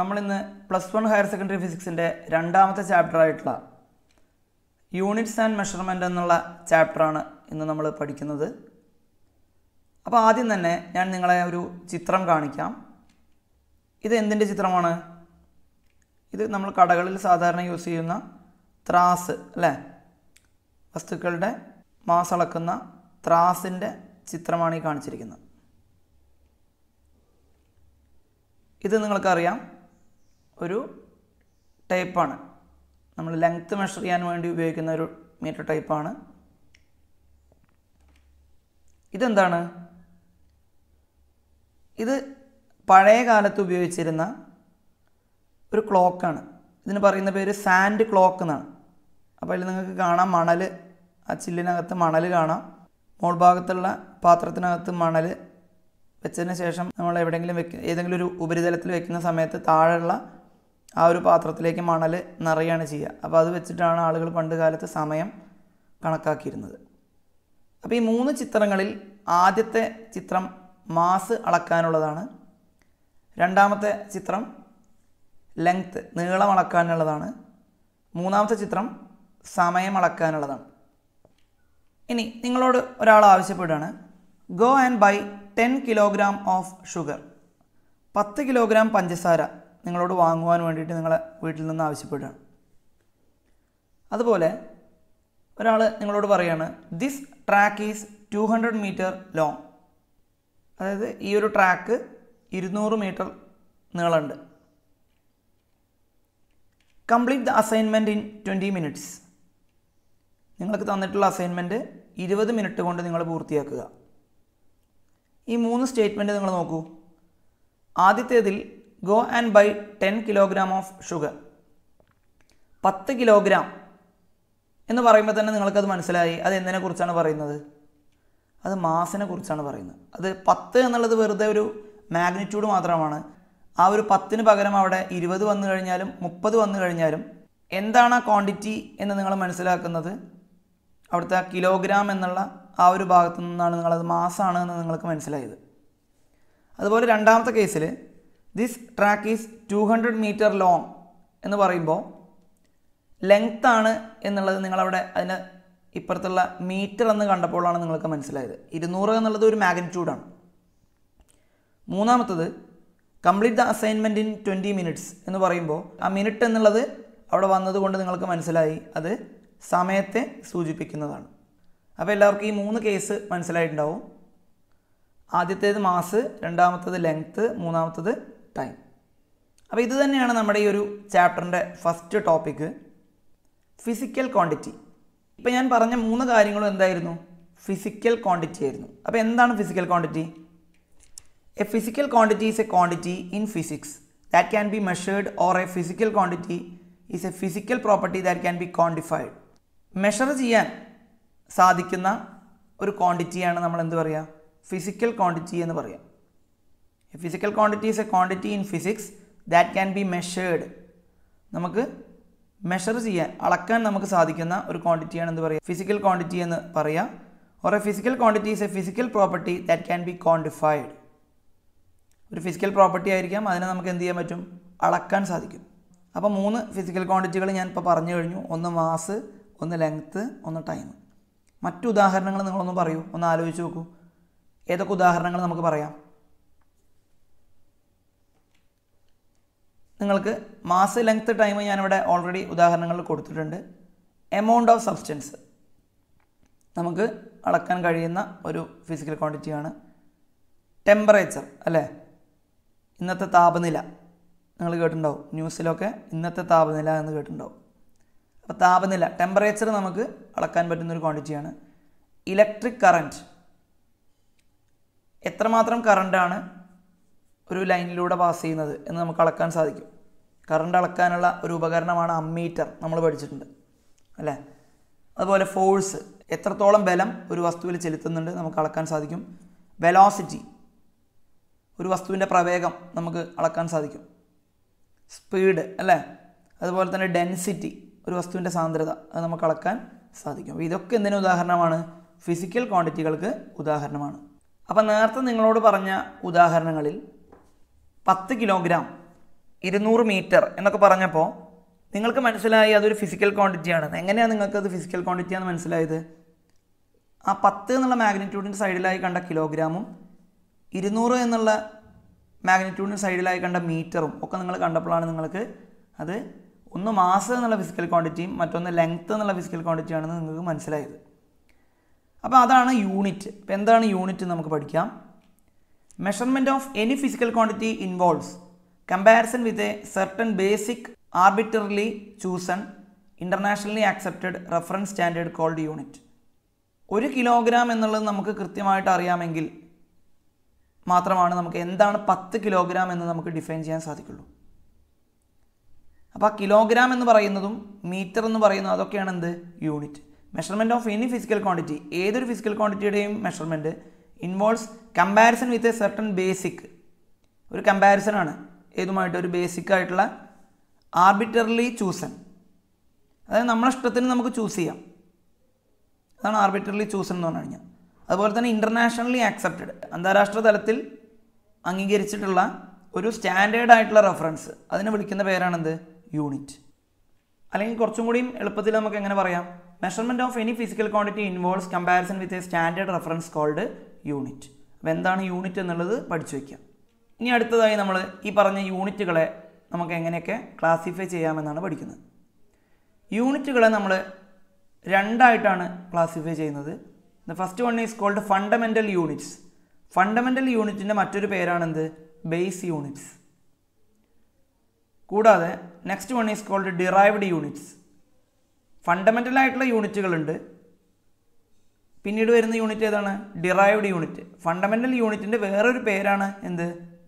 നമ്മളിന്ന് plus one higher secondary ഫിസിക്സിൻ്റെ രണ്ടാമത്തെ ചാപ്റ്ററായിട്ടുള്ള യൂണിറ്റ്സ് ആൻഡ് മെഷർമെൻ്റ് എന്നുള്ള ചാപ്റ്ററാണ് ഇന്ന് നമ്മൾ പഠിക്കുന്നത് അപ്പോൾ ആദ്യം തന്നെ ഞാൻ നിങ്ങളെ ഒരു ചിത്രം കാണിക്കാം ഇത് എന്തിൻ്റെ ചിത്രമാണ് ഇത് നമ്മൾ കടകളിൽ സാധാരണ യൂസ് ചെയ്യുന്ന ത്രാസ് അല്ലേ വസ്തുക്കളുടെ മാസളക്കുന്ന ത്രാസിൻ്റെ ചിത്രമാണ് ഈ കാണിച്ചിരിക്കുന്നത് ഇത് നിങ്ങൾക്കറിയാം ഒരു ടൈപ്പാണ് നമ്മൾ ലെങ്ത്ത് മെഷർ ചെയ്യാൻ വേണ്ടി ഉപയോഗിക്കുന്ന ഒരു മീറ്റർ ടൈപ്പാണ് ഇതെന്താണ് ഇത് പഴയ കാലത്ത് ഉപയോഗിച്ചിരുന്ന ഒരു ക്ലോക്കാണ് ഇതിന് പറയുന്ന പേര് സാൻഡ് ക്ലോക്ക് എന്നാണ് അപ്പോൾ അതിൽ നിങ്ങൾക്ക് കാണാം മണൽ ആ ചില്ലിനകത്ത് മണൽ കാണാം മോൾ ഭാഗത്തുള്ള പാത്രത്തിനകത്ത് മണൽ വെച്ചതിന് ശേഷം നമ്മൾ എവിടെയെങ്കിലും വെക്ക ഏതെങ്കിലും ഒരു ഉപരിതലത്തിൽ വെക്കുന്ന സമയത്ത് താഴെയുള്ള ആ ഒരു പാത്രത്തിലേക്ക് മണൽ നിറയാണ് ചെയ്യുക അപ്പോൾ അത് വെച്ചിട്ടാണ് ആളുകൾ പണ്ട് കാലത്ത് സമയം കണക്കാക്കിയിരുന്നത് അപ്പോൾ ഈ മൂന്ന് ചിത്രങ്ങളിൽ ആദ്യത്തെ ചിത്രം മാസ് അളക്കാനുള്ളതാണ് രണ്ടാമത്തെ ചിത്രം ലെങ്ത്ത് നീളം അളക്കാനുള്ളതാണ് മൂന്നാമത്തെ ചിത്രം സമയം അളക്കാനുള്ളതാണ് ഇനി നിങ്ങളോട് ഒരാൾ ആവശ്യപ്പെടുകയാണ് go and buy ten kilogram of sugar പത്ത് കിലോഗ്രാം പഞ്ചസാര നിങ്ങളോട് വാങ്ങുവാൻ വേണ്ടിയിട്ട് നിങ്ങളെ വീട്ടിൽ നിന്ന് ആവശ്യപ്പെടുകയാണ് അതുപോലെ ഒരാൾ നിങ്ങളോട് പറയുകയാണ് this track is two hundred metre long അതായത് ഈ ഒരു ട്രാക്ക് ഇരുന്നൂറ് മീറ്റർ നീളമുണ്ട് complete the assignment in twenty minutes നിങ്ങൾക്ക് തന്നിട്ടുള്ള അസൈൻമെൻറ്റ് ഇരുപത് മിനിറ്റ് കൊണ്ട് നിങ്ങൾ പൂർത്തിയാക്കുക ഈ മൂന്ന് സ്റ്റേറ്റ്മെൻറ്റ് നിങ്ങൾ നോക്കൂ ആദ്യത്തേതിൽ go and buy ten kilogram of sugar പത്ത് കിലോഗ്രാം എന്ന് പറയുമ്പോൾ തന്നെ നിങ്ങൾക്കത് മനസ്സിലായി അത് കുറിച്ചാണ് പറയുന്നത് അത് മാസിനെ കുറിച്ചാണ് പറയുന്നത് അത് പത്ത് എന്നുള്ളത് വെറുതെ ഒരു മാഗ്നിറ്റ്യൂഡ് മാത്രമാണ് ആ ഒരു പത്തിന് പകരം അവിടെ ഇരുപത് വന്നു കഴിഞ്ഞാലും മുപ്പത് വന്നു കഴിഞ്ഞാലും എന്താണ് ആ ക്വാണ്ടിറ്റി എന്ന് നിങ്ങൾ മനസ്സിലാക്കുന്നത് അവിടുത്തെ കിലോഗ്രാം എന്നുള്ള ആ ഒരു ഭാഗത്തു നിന്നാണ് നിങ്ങളത് മാസമാണ് എന്ന് നിങ്ങൾക്ക് മനസ്സിലായത് അതുപോലെ രണ്ടാമത്തെ കേസിൽ this track is two hundred metre long എന്ന് പറയുമ്പോൾ ആണ് എന്നുള്ളത് നിങ്ങളവിടെ അതിന് ഇപ്പുറത്തുള്ള മീറ്റർ എന്ന് കണ്ടപ്പോഴാണ് നിങ്ങൾക്ക് മനസ്സിലായത് ഇരുന്നൂറ് എന്നുള്ളത് ഒരു മാഗ്നിറ്റ്യൂഡാണ് മൂന്നാമത്തത് complete the assignment in twenty minutes എന്ന് പറയുമ്പോൾ ആ മിനിറ്റ് എന്നുള്ളത് അവിടെ വന്നതുകൊണ്ട് നിങ്ങൾക്ക് മനസ്സിലായി അത് സമയത്തെ സൂചിപ്പിക്കുന്നതാണ് അപ്പോൾ എല്ലാവർക്കും ഈ മൂന്ന് കേസ് മനസ്സിലായിട്ടുണ്ടാവും ആദ്യത്തേത് മാസ് രണ്ടാമത്തത് ലെങ്ത്ത് മൂന്നാമത്തത് ടൈം അപ്പോൾ ഇത് തന്നെയാണ് നമ്മുടെ ഈ ഒരു ചാപ്റ്ററിൻ്റെ ഫസ്റ്റ് ടോപ്പിക്ക് ഫിസിക്കൽ ക്വാണ്ടിറ്റി ഇപ്പോൾ ഞാൻ പറഞ്ഞ മൂന്ന് കാര്യങ്ങളും എന്തായിരുന്നു ഫിസിക്കൽ ക്വാണ്ടിറ്റി ആയിരുന്നു അപ്പോൾ എന്താണ് physical quantity a physical quantity is a quantity in physics that can be measured or a physical quantity is a physical property that can be quantified measure ചെയ്യാൻ സാധിക്കുന്ന ഒരു ക്വാണ്ടിറ്റിയാണ് നമ്മൾ എന്ത് പറയുക ഫിസിക്കൽ ക്വാണ്ടിറ്റി എന്ന് പറയാം a physical quantity is a quantity in physics that can be measured നമുക്ക് measure ചെയ്യാൻ അളക്കാൻ നമുക്ക് സാധിക്കുന്ന ഒരു ക്വാണ്ടിറ്റിയാണ് എന്ത് പറയുക ഫിസിക്കൽ ക്വാണ്ടിറ്റി എന്ന് പറയാം or a physical quantity is a physical property that can be quantified ഒരു ഫിസിക്കൽ പ്രോപ്പർട്ടി ആയിരിക്കാം അതിനെ നമുക്ക് എന്ത് ചെയ്യാൻ പറ്റും അളക്കാൻ സാധിക്കും അപ്പോൾ മൂന്ന് ഫിസിക്കൽ ക്വാണ്ടിറ്റികൾ ഞാൻ ഇപ്പോൾ പറഞ്ഞു കഴിഞ്ഞു ഒന്ന് മാസ് ഒന്ന് ലെങ്ത്ത് ഒന്ന് ടൈം മറ്റു ഉദാഹരണങ്ങൾ നിങ്ങളൊന്ന് പറയൂ ഒന്ന് ആലോചിച്ച് നോക്കൂ ഏതൊക്കെ ഉദാഹരണങ്ങൾ നമുക്ക് പറയാം നിങ്ങൾക്ക് മാസ് ലെങ്ത്ത് ടൈം ഞാനിവിടെ ഓൾറെഡി ഉദാഹരണങ്ങൾ കൊടുത്തിട്ടുണ്ട് എമൗണ്ട് ഓഫ് സബ്സ്റ്റൻസ് നമുക്ക് അളക്കാൻ കഴിയുന്ന ഒരു ഫിസിക്കൽ ക്വാണ്ടിറ്റിയാണ് ടെമ്പറേച്ചർ അല്ലേ ഇന്നത്തെ താപനില നിങ്ങൾ കേട്ടിട്ടുണ്ടാവും ന്യൂസിലൊക്കെ ഇന്നത്തെ താപനില എന്ന് കേട്ടിട്ടുണ്ടാവും അപ്പോൾ താപനില ടെമ്പറേച്ചർ നമുക്ക് അളക്കാൻ പറ്റുന്നൊരു ക്വാണ്ടിറ്റിയാണ് ഇലക്ട്രിക് കറൻറ്റ് എത്രമാത്രം കറണ്ടാണ് ഒരു ലൈനിലൂടെ പാസ് ചെയ്യുന്നത് എന്ന് നമുക്ക് അളക്കാൻ സാധിക്കും കറണ്ട് അളക്കാനുള്ള ഒരു ഉപകരണമാണ് അമ്മീറ്റർ നമ്മൾ പഠിച്ചിട്ടുണ്ട് അല്ലേ അതുപോലെ ഫോഴ്സ് എത്രത്തോളം ബലം ഒരു വസ്തുവിൽ ചെലുത്തുന്നുണ്ട് നമുക്ക് അളക്കാൻ സാധിക്കും വെലോസിറ്റി ഒരു വസ്തുവിൻ്റെ പ്രവേഗം നമുക്ക് അളക്കാൻ സാധിക്കും സ്പീഡ് അല്ലേ അതുപോലെ തന്നെ ഡെൻസിറ്റി ഒരു വസ്തുവിൻ്റെ സാന്ദ്രത അത് നമുക്ക് അളക്കാൻ സാധിക്കും ഇതൊക്കെ എന്തിനു ഉദാഹരണമാണ് ഫിസിക്കൽ ക്വാണ്ടിറ്റികൾക്ക് ഉദാഹരണമാണ് അപ്പോൾ നേരത്തെ നിങ്ങളോട് പറഞ്ഞ ഉദാഹരണങ്ങളിൽ പത്ത് കിലോഗ്രാം ഇരുന്നൂറ് മീറ്റർ എന്നൊക്കെ പറഞ്ഞപ്പോൾ നിങ്ങൾക്ക് മനസ്സിലായി അതൊരു ഫിസിക്കൽ ക്വാണ്ടിറ്റിയാണ് എങ്ങനെയാണ് നിങ്ങൾക്ക് അത് ഫിസിക്കൽ ക്വാണ്ടിറ്റിയാണെന്ന് മനസ്സിലായത് ആ പത്ത് എന്നുള്ള മാഗ്നിറ്റ്യൂഡിൻ്റെ സൈഡിലായി കണ്ട കിലോഗ്രാമും ഇരുന്നൂറ് എന്നുള്ള മാഗ്നിറ്റ്യൂഡിന് സൈഡിലായി കണ്ട മീറ്ററും ഒക്കെ നിങ്ങൾ കണ്ടപ്പോഴാണ് നിങ്ങൾക്ക് അത് ഒന്ന് മാസ് എന്നുള്ള ഫിസിക്കൽ ക്വാണ്ടിറ്റിയും മറ്റൊന്ന് ലെങ്ത്ത് എന്നുള്ള ഫിസിക്കൽ ക്വാണ്ടിറ്റിയാണെന്ന് നിങ്ങൾക്ക് മനസ്സിലായത് അപ്പോൾ അതാണ് യൂണിറ്റ് ഇപ്പോൾ എന്താണ് യൂണിറ്റ് നമുക്ക് പഠിക്കാം measurement of any physical quantity involves comparison with a certain basic arbitrarily chosen internationally accepted reference standard called unit ഒരു കിലോഗ്രാം എന്നുള്ളത് നമുക്ക് കൃത്യമായിട്ട് അറിയാമെങ്കിൽ മാത്രമാണ് നമുക്ക് എന്താണ് പത്ത് കിലോഗ്രാം എന്ന് നമുക്ക് ഡിഫൈൻ ചെയ്യാൻ സാധിക്കുള്ളൂ അപ്പോൾ ആ കിലോഗ്രാം എന്ന് പറയുന്നതും മീറ്റർ എന്ന് പറയുന്നതും അതൊക്കെയാണ് എന്ത് unit measurement of any physical quantity ഏതൊരു ഫിസിക്കൽ ക്വാണ്ടിറ്റിയുടെയും measurement involves comparison with a certain basic ഒരു കമ്പാരിസണാണ് ഏതുമായിട്ട് ഒരു ബേസിക് ആയിട്ടുള്ള ആർബിറ്ററലി ചൂസൺ അതായത് നമ്മളെ ഇഷ്ടത്തിന് നമുക്ക് ചൂസ് ചെയ്യാം അതാണ് ആർബിറ്ററലി ചൂസൺ എന്ന് പറഞ്ഞു കഴിഞ്ഞാൽ അതുപോലെ തന്നെ ഇൻ്റർനാഷണലി ആക്സെപ്റ്റഡ് അന്താരാഷ്ട്ര തലത്തിൽ അംഗീകരിച്ചിട്ടുള്ള ഒരു സ്റ്റാൻഡേർഡ് ആയിട്ടുള്ള റെഫറൻസ് അതിനെ വിളിക്കുന്ന പേരാണെന്ത് യൂണിറ്റ് അല്ലെങ്കിൽ കുറച്ചും കൂടിയും എളുപ്പത്തിൽ നമുക്ക് എങ്ങനെ പറയാം measurement of any physical quantity involves comparison with a standard reference called unit അപ്പോൾ എന്താണ് യൂണിറ്റ് എന്നുള്ളത് പഠിച്ചു വയ്ക്കാം ഇനി അടുത്തതായി നമ്മൾ ഈ പറഞ്ഞ യൂണിറ്റുകളെ നമുക്ക് എങ്ങനെയൊക്കെ ക്ലാസിഫൈ ചെയ്യാമെന്നാണ് പഠിക്കുന്നത് യൂണിറ്റുകളെ നമ്മൾ രണ്ടായിട്ടാണ് ക്ലാസിഫൈ ചെയ്യുന്നത് the first one is called fundamental units fundamental യൂണിറ്റിൻ്റെ മറ്റൊരു പേരാണെന്ത് ബേസ് യൂണിറ്റ്സ് കൂടാതെ next one is called derived units fundamental ആയിട്ടുള്ള യൂണിറ്റുകളുണ്ട് പിന്നീട് വരുന്ന യൂണിറ്റ് ഏതാണ് ഡിറൈവ്ഡ് യൂണിറ്റ് ഫണ്ടമെൻ്റൽ യൂണിറ്റിൻ്റെ വേറൊരു പേരാണ് എന്ത്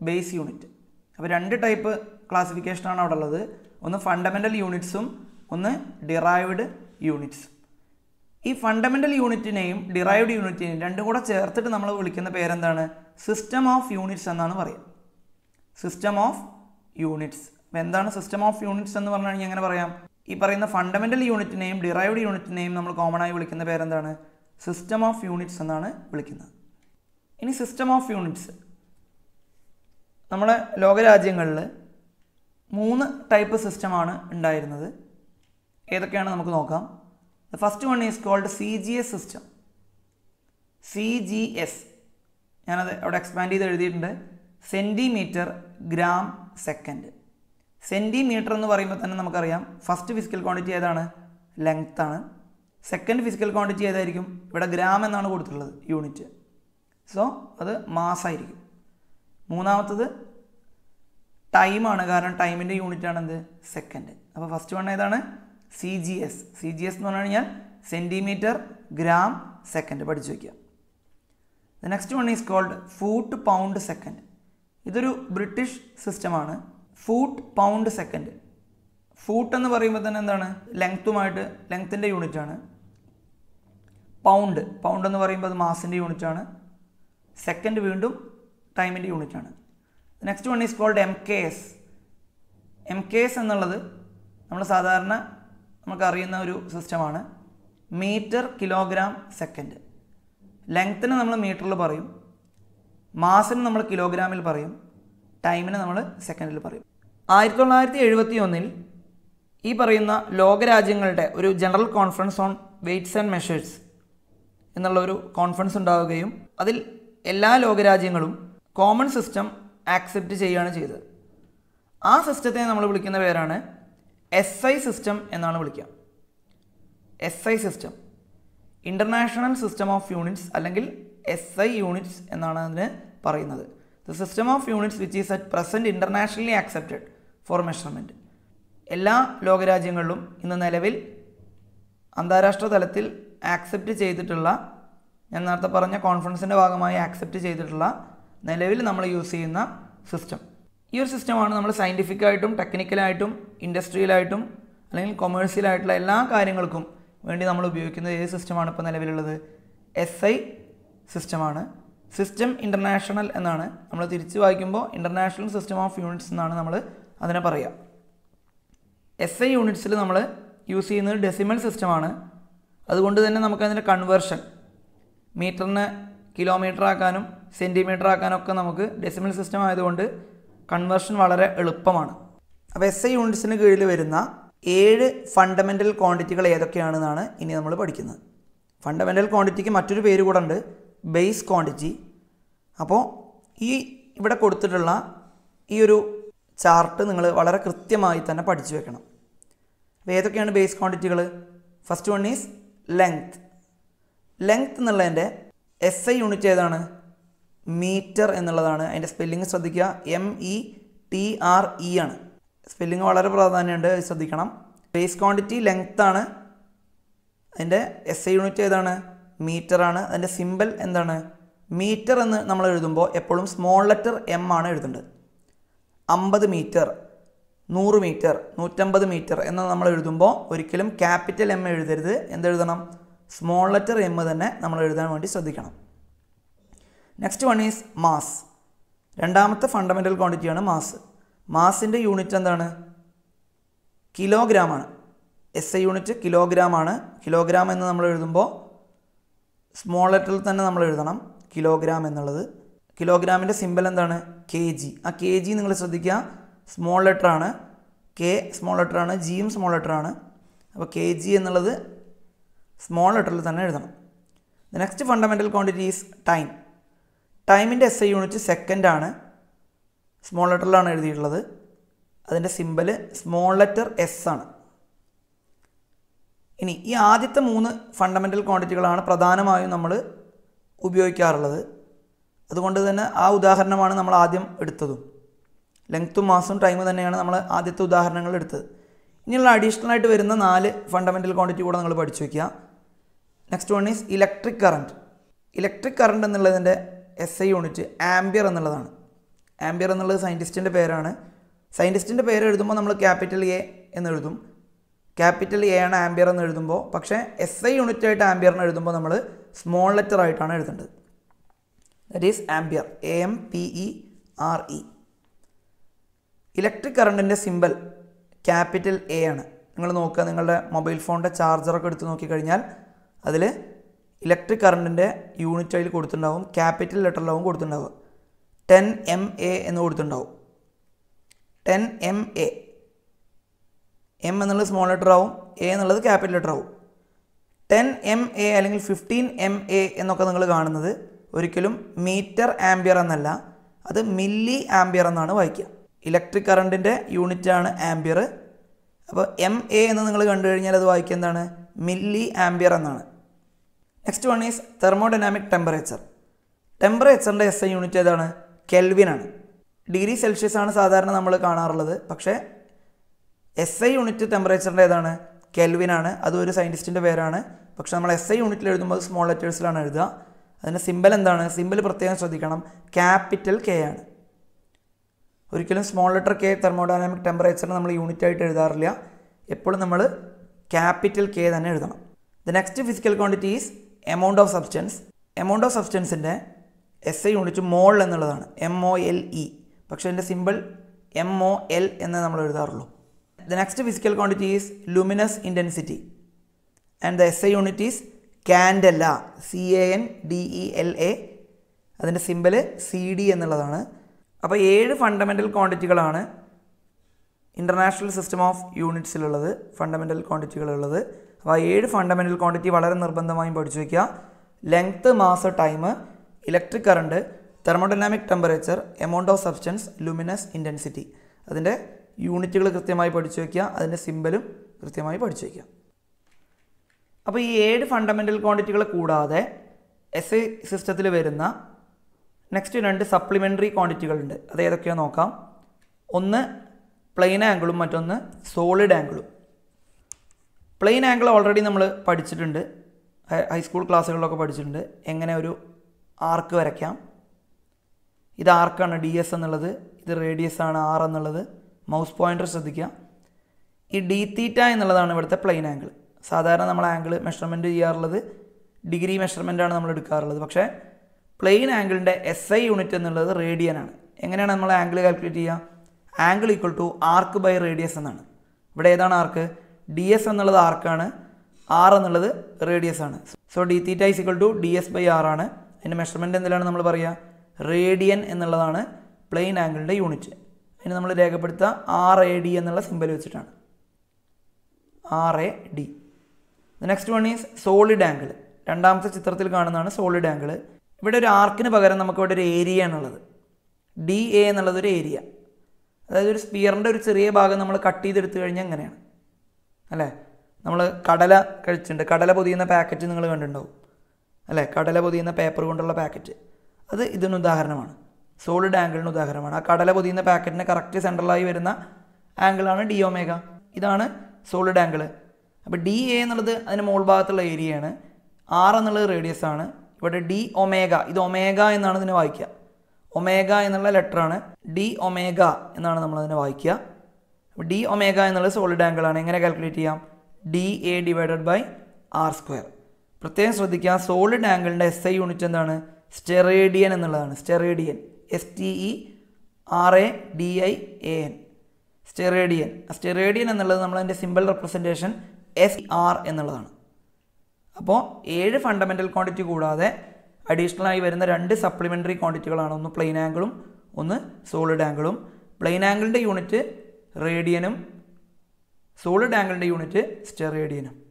ബേസ് യൂണിറ്റ് അപ്പോൾ രണ്ട് ടൈപ്പ് ക്ലാസിഫിക്കേഷനാണ് അവിടെ ഉള്ളത് ഒന്ന് ഫണ്ടമെൻ്റൽ യൂണിറ്റ്സും ഒന്ന് ഡിറൈവ്ഡ് യൂണിറ്റ്സ് ഈ ഫണ്ടമെൻ്റൽ യൂണിറ്റിനെയും ഡിറൈവ്ഡ് യൂണിറ്റിനെയും രണ്ടും കൂടെ ചേർത്തിട്ട് നമ്മൾ വിളിക്കുന്ന പേരെന്താണ് സിസ്റ്റം ഓഫ് യൂണിറ്റ്സ് എന്നാണ് പറയുക സിസ്റ്റം ഓഫ് യൂണിറ്റ്സ് അപ്പോൾ എന്താണ് സിസ്റ്റം ഓഫ് യൂണിറ്റ്സ് എന്ന് പറഞ്ഞു കഴിഞ്ഞാൽ എങ്ങനെ പറയാം ഈ പറയുന്ന ഫണ്ടമെൻ്റൽ യൂണിറ്റിനെയും ഡിറൈവ്ഡ് യൂണിറ്റിനെയും നമ്മൾ കോമൺ ആയി വിളിക്കുന്ന പേരെന്താണ് സിസ്റ്റം ഓഫ് യൂണിറ്റ്സ് എന്നാണ് വിളിക്കുന്നത് ഇനി സിസ്റ്റം ഓഫ് യൂണിറ്റ്സ് നമ്മുടെ ലോകരാജ്യങ്ങളിൽ മൂന്ന് ടൈപ്പ് സിസ്റ്റമാണ് ഉണ്ടായിരുന്നത് ഏതൊക്കെയാണ് നമുക്ക് നോക്കാം The first one is called CGS system. CGS ഞാനത് അവിടെ എക്സ്പാൻഡ് ചെയ്ത് എഴുതിയിട്ടുണ്ട് സെൻറ്റിമീറ്റർ ഗ്രാം സെക്കൻഡ് സെൻറ്റിമീറ്റർ എന്ന് പറയുമ്പോൾ തന്നെ നമുക്കറിയാം ഫസ്റ്റ് ഫിസിക്കൽ ക്വാണ്ടിറ്റി ഏതാണ് ലെങ്ത് ആണ് സെക്കൻഡ് ഫിസിക്കൽ ക്വാണ്ടിറ്റി ഏതായിരിക്കും ഇവിടെ ഗ്രാം എന്നാണ് കൊടുത്തിട്ടുള്ളത് യൂണിറ്റ് സോ അത് മാസമായിരിക്കും മൂന്നാമത്തത് ടൈമാണ് കാരണം ടൈമിൻ്റെ ആണ് എന്ത് സെക്കൻഡ് അപ്പോൾ ഫസ്റ്റ് വൺ ഏതാണ് C G S C G S എന്ന് പറഞ്ഞു കഴിഞ്ഞാൽ സെൻറ്റിമീറ്റർ ഗ്രാം സെക്കൻഡ് പഠിച്ചു വയ്ക്കുക the next one is called foot pound second ഇതൊരു ബ്രിട്ടീഷ് സിസ്റ്റമാണ് ഫൂട്ട് പൗണ്ട് സെക്കൻഡ് ഫൂട്ട് എന്ന് പറയുമ്പോൾ തന്നെ എന്താണ് ലെങ്ത്തുമായിട്ട് ലെങ്ത്തിൻ്റെ യൂണിറ്റാണ് പൗണ്ട് പൗണ്ട് എന്ന് പറയുമ്പോൾ അത് മാസിൻ്റെ യൂണിറ്റാണ് സെക്കൻഡ് വീണ്ടും ടൈമിൻ്റെ യൂണിറ്റാണ് next one is called M K S M K S എന്നുള്ളത് നമ്മൾ സാധാരണ നമുക്കറിയുന്ന ഒരു സിസ്റ്റമാണ് മീറ്റർ കിലോഗ്രാം സെക്കൻഡ് ലെങ്ത്തിന് നമ്മൾ മീറ്ററിൽ പറയും മാസിന് നമ്മൾ കിലോഗ്രാമിൽ പറയും ടൈമിന് നമ്മൾ സെക്കൻഡിൽ പറയും ആയിരത്തി തൊള്ളായിരത്തി എഴുപത്തി ഒന്നിൽ ഈ പറയുന്ന ലോകരാജ്യങ്ങളുടെ ഒരു general conference on weights and measures എന്നുള്ള ഒരു കോൺഫറൻസ് ഉണ്ടാവുകയും അതിൽ എല്ലാ ലോകരാജ്യങ്ങളും കോമൺ സിസ്റ്റം ആക്സെപ്റ്റ് ചെയ്യുകയാണ് ചെയ്തത് ആ സിസ്റ്റത്തെ നമ്മൾ വിളിക്കുന്ന പേരാണ് എസ് ഐ സിസ്റ്റം എന്നാണ് വിളിക്കുക S I system international system of units അല്ലെങ്കിൽ എസ് ഐ യൂണിറ്റ്സ് എന്നാണ് അതിന് പറയുന്നത് the system of units which is at present internationally accepted for measurement എല്ലാ ലോകരാജ്യങ്ങളിലും ഇന്ന് നിലവിൽ അന്താരാഷ്ട്ര തലത്തിൽ ആക്സെപ്റ്റ് ചെയ്തിട്ടുള്ള ഞാൻ നേരത്തെ പറഞ്ഞ കോൺഫറൻസിൻ്റെ ഭാഗമായി ആക്സെപ്റ്റ് ചെയ്തിട്ടുള്ള നിലവിൽ നമ്മൾ യൂസ് ചെയ്യുന്ന സിസ്റ്റം ഈ ഒരു സിസ്റ്റമാണ് നമ്മൾ സയൻറ്റിഫിക്കായിട്ടും ടെക്നിക്കലായിട്ടും ഇൻഡസ്ട്രിയലായിട്ടും അല്ലെങ്കിൽ കൊമേഴ്സ്യലായിട്ടുള്ള എല്ലാ കാര്യങ്ങൾക്കും വേണ്ടി നമ്മൾ ഉപയോഗിക്കുന്ന ഏത് സിസ്റ്റമാണ് ഇപ്പോൾ നിലവിലുള്ളത് എസ് ഐ സിസ്റ്റമാണ് സിസ്റ്റം ഇൻ്റർനാഷണൽ എന്നാണ് നമ്മൾ തിരിച്ച് വായിക്കുമ്പോൾ ഇൻ്റർനാഷണൽ സിസ്റ്റം ഓഫ് യൂണിറ്റ്സ് എന്നാണ് നമ്മൾ അതിനെ പറയുക എസ് ഐ യൂണിറ്റ്സിൽ നമ്മൾ യൂസ് ചെയ്യുന്നത് ഡെസിമൽ സിസ്റ്റമാണ് അതുകൊണ്ട് തന്നെ നമുക്കതിൻ്റെ കൺവേർഷൻ മീറ്ററിന് കിലോമീറ്റർ ആക്കാനും സെൻറ്റിമീറ്റർ ആക്കാനും ഒക്കെ നമുക്ക് ഡെസിമൽ സിസ്റ്റം ആയതുകൊണ്ട് കൺവേർഷൻ വളരെ എളുപ്പമാണ് അപ്പോൾ എസ് ഐ യൂണിറ്റ്സിന് കീഴിൽ വരുന്ന ഏഴ് ഫണ്ടമെൻ്റൽ ക്വാണ്ടിറ്റികൾ ഏതൊക്കെയാണെന്നാണ് ഇനി നമ്മൾ പഠിക്കുന്നത് ഫണ്ടമെൻ്റൽ ക്വാണ്ടിറ്റിക്ക് മറ്റൊരു പേര് കൂടെ ഉണ്ട് ബേസ് ക്വാണ്ടിറ്റി അപ്പോൾ ഈ ഇവിടെ കൊടുത്തിട്ടുള്ള ഈ ഒരു ചാർട്ട് നിങ്ങൾ വളരെ കൃത്യമായി തന്നെ പഠിച്ചു വെക്കണം അപ്പോൾ ഏതൊക്കെയാണ് ബേസ് ക്വാണ്ടിറ്റികൾ first one is length length എന്നുള്ളതിൻ്റെ എസ് ഐ യൂണിറ്റ് ഏതാണ് മീറ്റർ എന്നുള്ളതാണ് അതിൻ്റെ സ്പെല്ലിംഗ് ശ്രദ്ധിക്കുക M E T R E ആണ് സ്പെല്ലിംഗ് വളരെ പ്രാധാന്യമുണ്ട് ശ്രദ്ധിക്കണം ബേസ് ക്വാണ്ടിറ്റി ലെങ്ത് ആണ് അതിൻ്റെ എസ് ഐ യൂണിറ്റ് ഏതാണ് മീറ്റർ ആണ് അതിൻ്റെ സിമ്പൽ എന്താണ് മീറ്റർ എന്ന് നമ്മൾ എഴുതുമ്പോൾ എപ്പോഴും സ്മോൾ ലെറ്റർ എം ആണ് എഴുതേണ്ടത് അമ്പത് മീറ്റർ നൂറ് മീറ്റർ നൂറ്റമ്പത് മീറ്റർ എന്ന് നമ്മൾ എഴുതുമ്പോൾ ഒരിക്കലും ക്യാപിറ്റൽ എം എഴുതരുത് എന്തെഴുതണം സ്മോൾ ലെറ്റർ എം തന്നെ നമ്മൾ എഴുതാൻ വേണ്ടി ശ്രദ്ധിക്കണം നെക്സ്റ്റ് വൺ ഈസ് മാസ് രണ്ടാമത്തെ ഫണ്ടമെൻ്റൽ ക്വാണ്ടിറ്റിയാണ് മാസ് മാസിൻ്റെ യൂണിറ്റ് എന്താണ് കിലോഗ്രാമാണ് എസ് എ യൂണിറ്റ് കിലോഗ്രാമാണ് കിലോഗ്രാം എന്ന് നമ്മൾ എഴുതുമ്പോൾ സ്മോൾ ലെറ്ററിൽ തന്നെ നമ്മൾ എഴുതണം കിലോഗ്രാം എന്നുള്ളത് കിലോഗ്രാമിൻ്റെ സിമ്പൽ എന്താണ് കെ ജി ആ കെ ജി നിങ്ങൾ ശ്രദ്ധിക്കുക small letter K small letter ജിയും സ്മോൾ ലെറ്ററാണ് അപ്പോൾ കെ ജി എന്നുള്ളത് സ്മോൾ ലെറ്ററിൽ തന്നെ എഴുതണം next fundamental quantity is time ടൈമിൻ്റെ എസ് ഐ യൂണിറ്റ് സെക്കൻഡാണ് സ്മോൾ ലെറ്ററിലാണ് എഴുതിയിട്ടുള്ളത് അതിൻ്റെ സിമ്പൽ സ്മോൾ ലെറ്റർ എസ് ആണ് ഇനി ഈ ആദ്യത്തെ മൂന്ന് ഫണ്ടമെൻ്റൽ ക്വാണ്ടിറ്റികളാണ് പ്രധാനമായും നമ്മൾ ഉപയോഗിക്കാറുള്ളത് അതുകൊണ്ട് തന്നെ ആ ഉദാഹരണമാണ് നമ്മൾ ആദ്യം എടുത്തതും ലെങ്ത്തും മാസും ടൈമും തന്നെയാണ് നമ്മൾ ആദ്യത്തെ ഉദാഹരണങ്ങൾ എടുത്തത് ഇനിയുള്ള അഡീഷണൽ ആയിട്ട് വരുന്ന നാല് ഫണ്ടമെൻ്റൽ ക്വാണ്ടിറ്റി കൂടെ നിങ്ങൾ പഠിച്ചു വയ്ക്കുക next one is electric current electric current എന്നുള്ളതിൻ്റെ എസ് ഐ യൂണിറ്റ് ആംബിയർ എന്നുള്ളതാണ് ആംബിയർ എന്നുള്ളത് സയൻറ്റിസ്റ്റിൻ്റെ പേരാണ് സയൻറ്റിസ്റ്റിൻ്റെ പേര് എഴുതുമ്പോൾ നമ്മൾ ക്യാപിറ്റൽ എ എന്ന് എഴുതും ക്യാപിറ്റൽ എ ആണ് ആംബിയർ എന്ന് എഴുതുമ്പോൾ പക്ഷേ എസ് ഐ യൂണിറ്റ് ആയിട്ട് ആംബിയറിന് എഴുതുമ്പോൾ നമ്മൾ സ്മോൾ ലെറ്റർ ആയിട്ടാണ് എഴുതേണ്ടത് that is ampere A M P E R E electric കറണ്ടിൻ്റെ സിമ്പൽ ക്യാപിറ്റൽ എ ആണ് നിങ്ങൾ നോക്കുക നിങ്ങളുടെ മൊബൈൽ ഫോണിൻ്റെ ചാർജറൊക്കെ എടുത്ത് നോക്കിക്കഴിഞ്ഞാൽ അതിൽ ഇലക്ട്രിക് കറണ്ടിൻ്റെ യൂണിറ്റ് അതിൽ കൊടുത്തിട്ടുണ്ടാവും ക്യാപിറ്റൽ ലെറ്ററിലാവും കൊടുത്തിട്ടുണ്ടാവുക ടെൻ എം എ എന്ന് കൊടുത്തിട്ടുണ്ടാവും ടെൻ എം എ എം എന്നുള്ളത് സ്മോൾ ലെറ്റർ ആവും എ എന്നുള്ളത് ക്യാപിറ്റൽ ലെറ്റർ ആവും ടെൻ എം എ അല്ലെങ്കിൽ ഫിഫ്റ്റീൻ എം എ എന്നൊക്കെ നിങ്ങൾ കാണുന്നത് ഒരിക്കലും മീറ്റർ ആംബിയർ എന്നല്ല അത് മില്ലി ആംബിയർ എന്നാണ് വായിക്കുക ഇലക്ട്രിക് കറണ്ടിൻ്റെ യൂണിറ്റാണ് ആംബിയർ അപ്പോൾ എം എ എന്ന് നിങ്ങൾ കണ്ടു കഴിഞ്ഞാൽ അത് വായിക്കുക എന്താണ് മില്ലി ആംബിയർ എന്നാണ് next one is thermodynamic temperature ടെമ്പറേച്ചറിൻ്റെ എസ് ഐ യൂണിറ്റ് ഏതാണ് കെൽവിനാണ് ഡിഗ്രി സെൽഷ്യസ് ആണ് സാധാരണ നമ്മൾ കാണാറുള്ളത് പക്ഷേ എസ് ഐ യൂണിറ്റ് ടെമ്പറേച്ചറിൻ്റെ ഏതാണ് കെൽവിനാണ് ഒരു സയൻറ്റിസ്റ്റിൻ്റെ പേരാണ് പക്ഷേ നമ്മൾ എസ് ഐ യൂണിറ്റിൽ എഴുതുമ്പോൾ സ്മോൾ ലെറ്റേഴ്സിലാണ് എഴുതുക അതിൻ്റെ സിമ്പൽ എന്താണ് സിമ്പിൾ പ്രത്യേകം ശ്രദ്ധിക്കണം ക്യാപിറ്റൽ കെ ആണ് ഒരിക്കലും സ്മോൾ ലെറ്റർ കെ തെർമോഡൈനാമിക് ടെമ്പറേച്ചറിന് നമ്മൾ യൂണിറ്റ് ആയിട്ട് എഴുതാറില്ല എപ്പോഴും നമ്മൾ ക്യാപിറ്റൽ കെ തന്നെ എഴുതണം the next physical quantity is amount of substance amount of സബ്സ്റ്റൻസിൻ്റെ എസ് ഐ യൂണിറ്റ് മോൾ എന്നുള്ളതാണ് എം ഒ എൽ ഇ പക്ഷേ അതിൻ്റെ സിമ്പിൾ എം ഒ എൽ എന്ന് നമ്മൾ എഴുതാറുള്ളൂ the next physical quantity is luminous intensity and the S I unit is candela C A N D E L A അതിൻ്റെ symbol C D എന്നുള്ളതാണ് അപ്പോൾ ഏഴ് fundamental ക്വാണ്ടിറ്റികളാണ് ഇൻ്റർനാഷണൽ സിസ്റ്റം ഓഫ് യൂണിറ്റ്സിലുള്ളത് fundamental ക്വാണ്ടിറ്റികളുള്ളത് അപ്പോൾ ആ ഏഴ് ഫണ്ടമെൻ്റൽ ക്വാണ്ടിറ്റി വളരെ നിർബന്ധമായും പഠിച്ചു വയ്ക്കുക length mass time electric current thermodynamic temperature amount of substance luminous intensity അതിൻ്റെ യൂണിറ്റുകൾ കൃത്യമായി പഠിച്ചു വയ്ക്കുക അതിൻ്റെ സിമ്പലും കൃത്യമായി പഠിച്ചു വയ്ക്കുക അപ്പോൾ ഈ ഏഴ് ഫണ്ടമെൻ്റൽ ക്വാണ്ടിറ്റികൾ കൂടാതെ എസ് എ സിസ്റ്റത്തിൽ വരുന്ന നെക്സ്റ്റ് രണ്ട് സപ്ലിമെൻ്ററി ക്വാണ്ടിറ്റികളുണ്ട് അത് ഏതൊക്കെയാണെന്ന് നോക്കാം ഒന്ന് പ്ലെയിൻ ആംഗിളും മറ്റൊന്ന് സോളിഡ് ആംഗിളും പ്ലെയിൻ ആംഗിൾ ഓൾറെഡി നമ്മൾ പഠിച്ചിട്ടുണ്ട് ഹൈസ്കൂൾ ക്ലാസ്സുകളിലൊക്കെ പഠിച്ചിട്ടുണ്ട് എങ്ങനെ ഒരു ആർക്ക് വരയ്ക്കാം ഇത് ആർക്കാണ് ഡി എസ് എന്നുള്ളത് ഇത് റേഡിയസ് ആണ് ആർ എന്നുള്ളത് മൗസ് പോയിൻ്റർ ശ്രദ്ധിക്കുക ഈ ഡി തീറ്റ എന്നുള്ളതാണ് ഇവിടുത്തെ പ്ലെയിൻ ആംഗിൾ സാധാരണ നമ്മൾ ആംഗിൾ മെഷർമെൻറ്റ് ചെയ്യാറുള്ളത് ഡിഗ്രി മെഷർമെൻറ്റാണ് നമ്മൾ എടുക്കാറുള്ളത് പക്ഷേ പ്ലെയിൻ ആംഗിളിൻ്റെ എസ് ഐ യൂണിറ്റ് എന്നുള്ളത് ആണ് എങ്ങനെയാണ് നമ്മൾ ആംഗിൾ കാൽക്കുലേറ്റ് ചെയ്യുക angle equal to arc by radius എന്നാണ് ഇവിടെ ഏതാണ് ആർക്ക് ഡി എസ് എന്നുള്ളത് ആർക്കാണ് ആർ എന്നുള്ളത് റേഡിയസ് ആണ് so D theta is equal to D S by R ആണ് അതിൻ്റെ മെഷർമെൻറ്റ് എന്തിലാണ് നമ്മൾ പറയുക റേഡിയൻ എന്നുള്ളതാണ് പ്ലെയിൻ ആംഗിളിൻ്റെ യൂണിറ്റ് അതിന് നമ്മൾ രേഖപ്പെടുത്തുക ആർ എ ഡി എന്നുള്ള സിമ്പൽ വെച്ചിട്ടാണ് R A D next one is solid angle രണ്ടാമത്തെ ചിത്രത്തിൽ കാണുന്നതാണ് സോളിഡ് ആംഗിൾ ഇവിടെ ഒരു ആർക്കിന് പകരം നമുക്ക് ഇവിടെ ഒരു ഏരിയ എന്നുള്ളത് ഡി എ എന്നുള്ളത് ഒരു ഏരിയ അതായത് ഒരു സ്പിയറിൻ്റെ ഒരു ചെറിയ ഭാഗം നമ്മൾ കട്ട് ചെയ്തെടുത്തു കഴിഞ്ഞാൽ അങ്ങനെയാണ് അല്ലേ നമ്മൾ കടല കഴിച്ചിട്ടുണ്ട് കടല പൊതിയുന്ന പാക്കറ്റ് നിങ്ങൾ കണ്ടിട്ടുണ്ടാവും അല്ലേ കടല പൊതിയുന്ന പേപ്പർ കൊണ്ടുള്ള പാക്കറ്റ് അത് ഇതിന് ഉദാഹരണമാണ് സോളിഡ് ആംഗിളിന് ഉദാഹരണമാണ് ആ കടല പൊതിയുന്ന പാക്കറ്റിന് കറക്റ്റ് സെൻട്രലായി വരുന്ന ആംഗിളാണ് ഡി ഒമേഗ ഇതാണ് സോളിഡ് ആംഗിൾ അപ്പോൾ ഡി എ എന്നുള്ളത് അതിന് മുകൾ ഭാഗത്തുള്ള ഏരിയയാണ് ആർ എന്നുള്ളത് റേഡിയസ് ആണ് ഇവിടെ ഡി ഒമേഗ ഇത് ഒമേഗ എന്നാണ് ഇതിനെ വായിക്കുക ഒമേഗ എന്നുള്ള ലെറ്ററാണ് ഡി ഒമേഗ എന്നാണ് നമ്മളതിനെ വായിക്കുക ഡി ഒമേഗ എന്നുള്ളത് സോളിഡ് ആംഗിൾ ആണ് എങ്ങനെ കാൽക്കുലേറ്റ് ചെയ്യാം D A divided by R square പ്രത്യേകം ശ്രദ്ധിക്കുക സോളിഡ് ആംഗിളിൻ്റെ എസ് ഐ യൂണിറ്റ് എന്താണ് സ്റ്റെറേഡിയൻ എന്നുള്ളതാണ് steradian S T E R A D I A N steradian steradian എന്നുള്ളത് നമ്മളതിൻ്റെ സിമ്പിൾ റെപ്രസെൻറ്റേഷൻ എസ് ആർ എന്നുള്ളതാണ് അപ്പോൾ ഏഴ് ഫണ്ടമെൻ്റൽ ക്വാണ്ടിറ്റി കൂടാതെ അഡീഷണലായി വരുന്ന രണ്ട് സപ്ലിമെൻ്ററി ക്വാണ്ടിറ്റികളാണ് ഒന്ന് പ്ലെയിൻ ആംഗിളും ഒന്ന് സോളിഡ് ആംഗിളും പ്ലെയിൻ ആംഗിളിൻ്റെ യൂണിറ്റ് റേഡിയനും സോളിഡ് ആംഗിളിൻ്റെ യൂണിറ്റ് സ്റ്റെറേഡിയനും